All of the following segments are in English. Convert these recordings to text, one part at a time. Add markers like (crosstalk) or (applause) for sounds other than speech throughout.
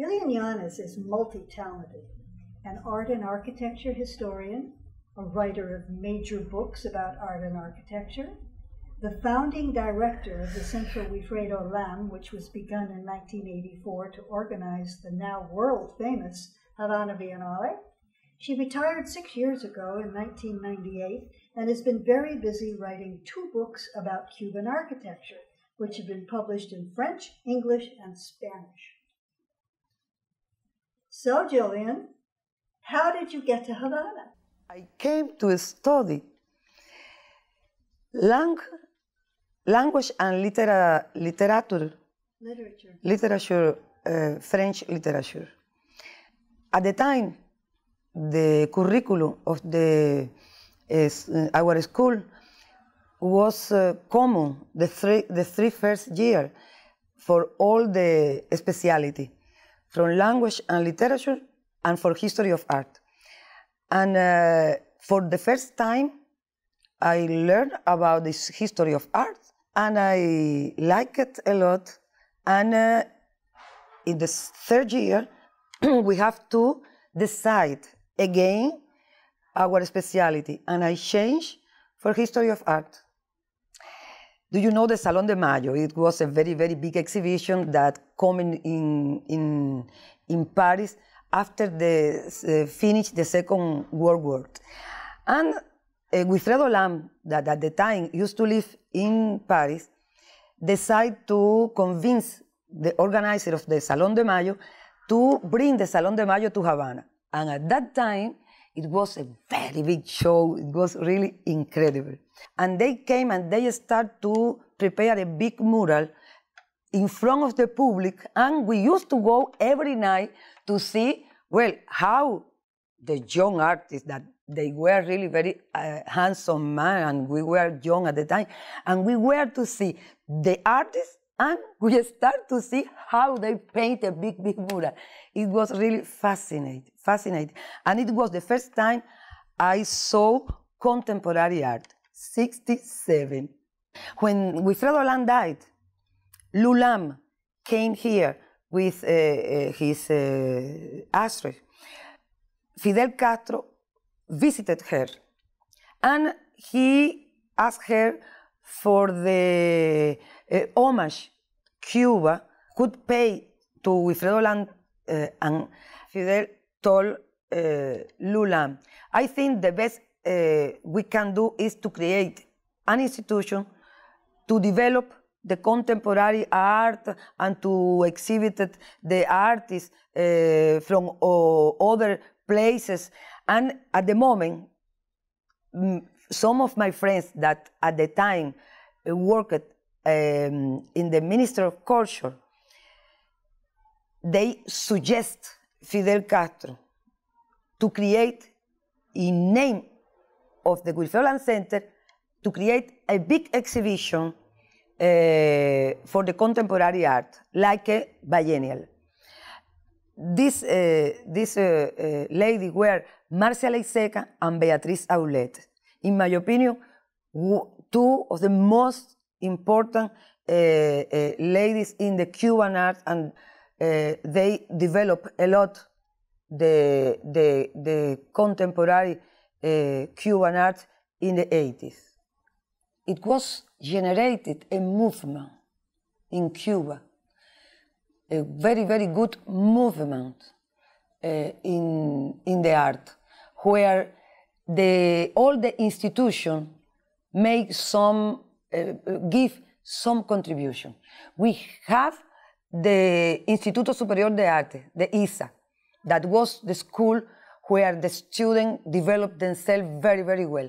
Lilian Yanis is multi talented an art and architecture historian, a writer of major books about art and architecture, the founding director of the Centro Wifredo Lam, which was begun in 1984 to organize the now world famous Havana Biennale. She retired six years ago in 1998 and has been very busy writing two books about Cuban architecture, which have been published in French, English, and Spanish. So, Jillian, how did you get to Havana? I came to study lang- language and litera- literature. Literature. Literature, uh, French literature. At the time, the curriculum of the uh, our school was uh, common the three the three first year for all the speciality from language and literature and for history of art. And uh, for the first time, I learned about this history of art and I like it a lot. And uh, in the third year, (clears throat) we have to decide again our speciality, And I change for history of art. Do you know the Salon de Mayo? It was a very, very big exhibition that came in, in, in Paris after the uh, finish the Second World War. And uh, Wilfredo Lam, that at the time used to live in Paris, decided to convince the organizer of the Salon de Mayo to bring the Salon de Mayo to Havana. And at that time, it was a very big show. It was really incredible. And they came and they start to prepare a big mural in front of the public. And we used to go every night to see, well, how the young artists that they were really very uh, handsome man and we were young at the time and we were to see the artists and (laughs) we start to see how they paint a big big mural it was really fascinating fascinating and it was the first time i saw contemporary art 67. When Wilfredo Olan died, Lulam came here with uh, uh, his uh, ashtray. Fidel Castro visited her and he asked her for the uh, homage Cuba could pay to Wilfredo Land uh, and Fidel told uh, Lula, I think the best uh, we can do is to create an institution to develop the contemporary art and to exhibit the artists uh, from other places. And at the moment, mm, some of my friends that at the time eh, worked um, in the Ministry of Culture, they suggest Fidel Castro to create a name of the Guilfeolan Center to create a big exhibition uh, for the contemporary art, like a biennial. This, uh, this uh, uh lady were Marcia Leiseca and Beatriz Aulet. In my opinion, two of the most important uh, uh, ladies in the Cuban art, and they develop a lot the, the, the contemporary Cuban uh, art in the 80s. It was generated a movement in Cuba, a very, very good movement uh, in, in the art, where the, all the institution make some, uh, give some contribution. We have the Instituto Superior de Arte, the ISA, that was the school where the students developed themselves very, very well.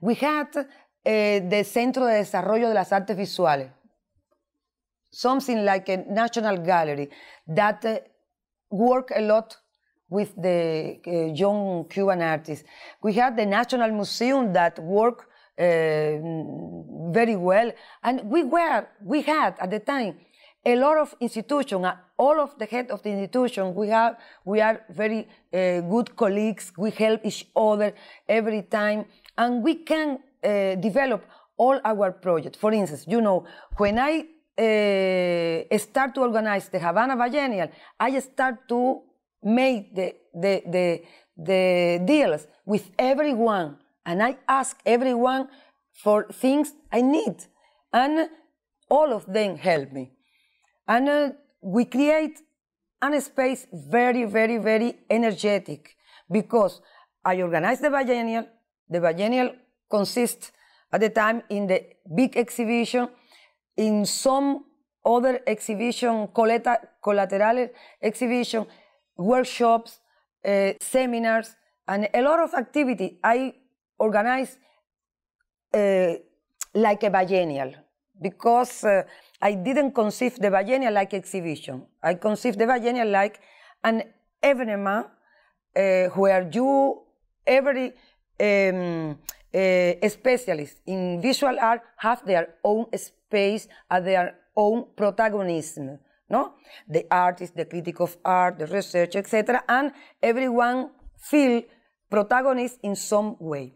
We had uh, the Centro de Desarrollo de las Artes Visuales, something like a national gallery that uh, work a lot with the uh, young Cuban artists. We had the National Museum that worked uh, very well, and we were we had at the time a lot of institutions, uh, all of the head of the institution, we have, we are very uh, good colleagues. We help each other every time, and we can uh, develop all our projects. For instance, you know, when I uh, start to organize the Havana Biennial, I start to make the, the, the, the deals with everyone, and I ask everyone for things I need, and all of them help me. And uh, we create a space very, very, very energetic because I organize the biennial. The biennial consists at the time in the big exhibition, in some other exhibition, collateral exhibition, workshops, uh, seminars, and a lot of activity. I organize uh, like a biennial because uh, I didn't conceive the biennial like exhibition. I conceived the biennial like an evenement uh, where you, every um, uh, specialist in visual art, have their own space and their own protagonism. No? The artist, the critic of art, the researcher, etc. And everyone feel protagonist in some way.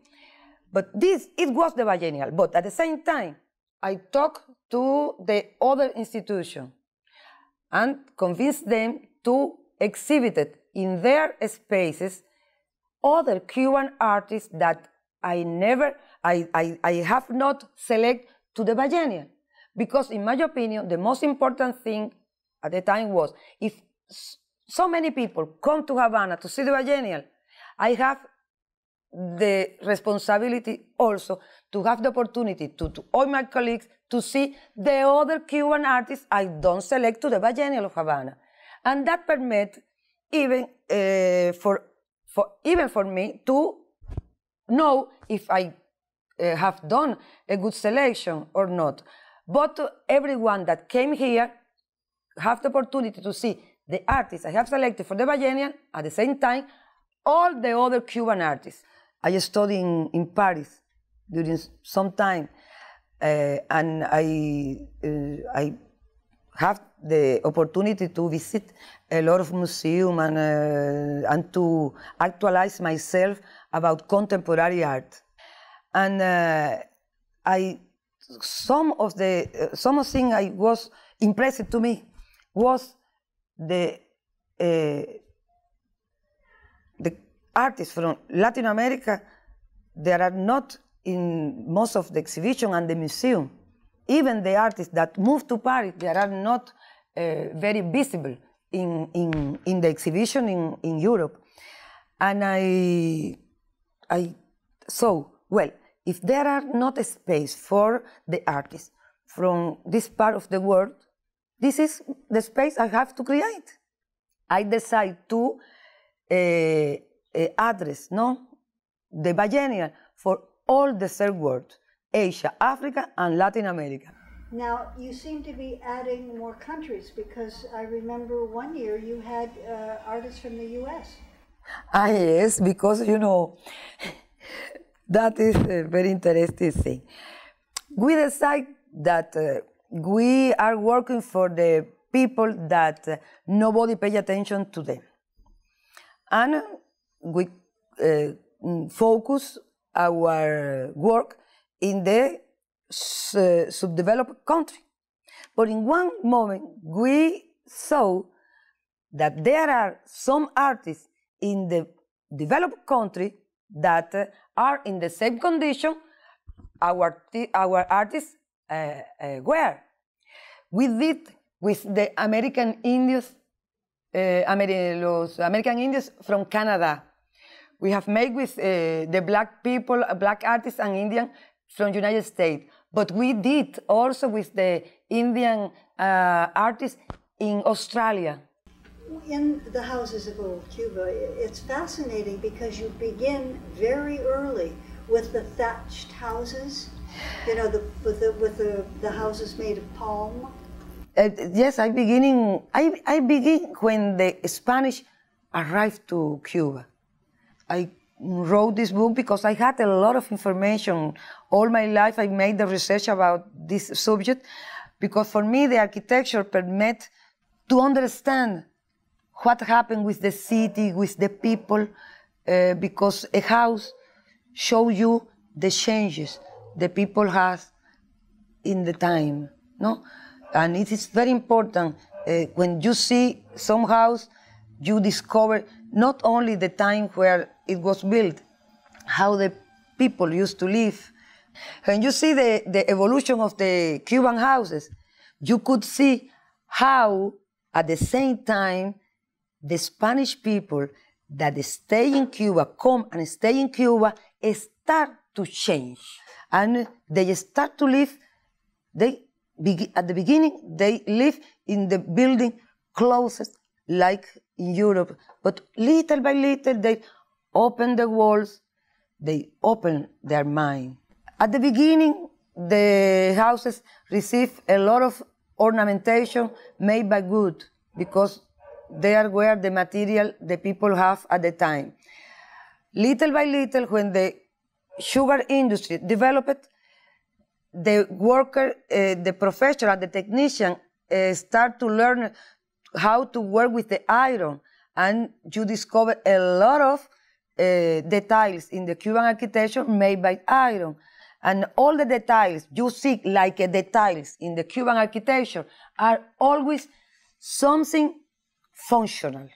But this, it was the biennial. But at the same time, I talk to the other institution and convince them to exhibit it in their spaces other Cuban artists that I never, I, I, I have not selected to the biennial. Because in my opinion, the most important thing at the time was if so many people come to Havana to see the biennial, I have the responsibility also to have the opportunity to, to all my colleagues to see the other Cuban artists I don't select to the Biennial of Havana. And that permit even uh, for, for even for me to know if I uh, have done a good selection or not. But everyone that came here have the opportunity to see the artists I have selected for the biennial at the same time, all the other Cuban artists. I studied in, in Paris during some time uh, and I, uh, I have the opportunity to visit a lot of museums and, uh, and to actualize myself about contemporary art. And uh, I, some of the uh, some of thing I was impressive to me was the uh, the artists from Latin America. There are not in most of the exhibition and the museum, even the artists that move to Paris that are not uh, very visible in, in, in the exhibition in, in Europe. And I, I, so, well, if there are not a space for the artists from this part of the world, this is the space I have to create. I decide to uh, uh address no, the biennial for all the third world Asia, Africa, and Latin America. Now, you seem to be adding more countries because I remember one year you had uh, artists from the US. Ah, yes, because you know, (laughs) that is a very interesting thing. We decide that uh, we are working for the people that uh, nobody pays attention to them. And we uh, focus our work in the subdeveloped country. But in one moment, we saw that there are some artists in the developed country that are in the same condition our, our artists uh, uh, were. We did with the American Indians, uh, los American Indians from Canada we have made with uh, the black people, uh, black artists and Indian from United States. But we did also with the Indian uh, artists in Australia. In the houses of old Cuba, it's fascinating because you begin very early with the thatched houses, you know, the, with, the, with the, the houses made of palm. Uh, yes, I beginning. I, I begin when the Spanish arrived to Cuba. I wrote this book because I had a lot of information. All my life I made the research about this subject because for me the architecture permit to understand what happened with the city, with the people, uh, because a house shows you the changes the people has in the time, no? And it is very important uh, when you see some house you discover not only the time where it was built, how the people used to live. When you see the, the evolution of the Cuban houses, you could see how at the same time the Spanish people that stay in Cuba, come and stay in Cuba, start to change. And they start to live, they at the beginning, they live in the building closest like in Europe. But little by little, they open the walls, they open their mind. At the beginning, the houses receive a lot of ornamentation made by wood because there were the material the people have at the time. Little by little, when the sugar industry developed, the worker, uh, the professional, the technician uh, start to learn how to work with the iron. And you discover a lot of uh, details in the Cuban architecture made by iron. And all the details you see, like uh, details in the Cuban architecture, are always something functional.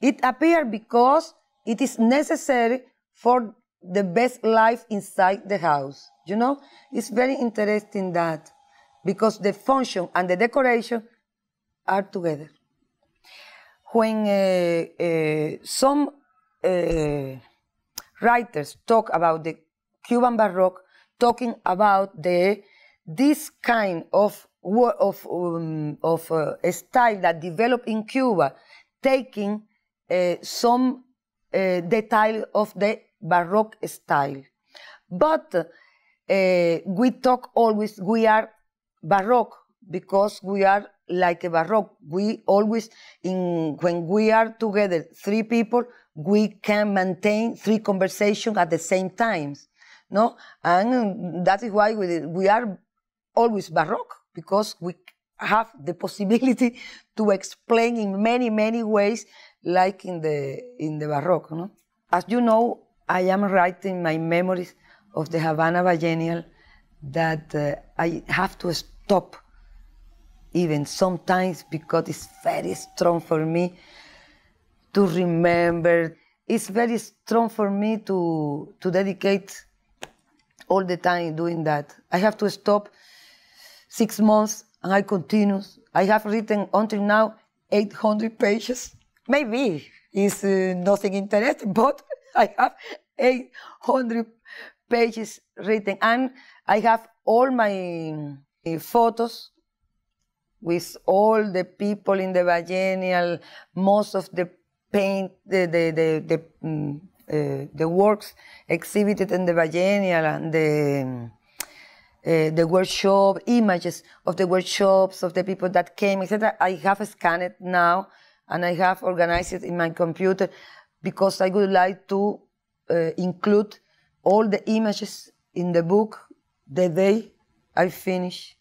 It appears because it is necessary for the best life inside the house. You know, it's very interesting that because the function and the decoration are together. When uh, uh some uh, writers talk about the Cuban Baroque, talking about the this kind of of um, of a uh, style that developed in Cuba, taking some detail of the Baroque style. But uh, we talk always, we are Baroque because we are like a baroque. We always, in when we are together, three people, we can maintain three conversations at the same times. No, and um, that is why we, we are always baroque because we have the possibility (laughs) to explain in many many ways, like in the in the baroque. No? As you know, I am writing my memories of the Havana Biennial that uh, I have to stop even sometimes because it's very strong for me to remember. It's very strong for me to, to dedicate all the time doing that. I have to stop six months and I continue. I have written until now 800 pages. Maybe it's uh, nothing interesting, but (laughs) I have 800 pages written and I have all my uh, photos with all the people in the biennial, most of the paint, the, the, the, the, mm, uh, the works exhibited in the biennial and the, uh, the workshop, images of the workshops, of the people that came, etc. I have scanned it now and I have organized it in my computer because I would like to uh, include all the images in the book the day I finish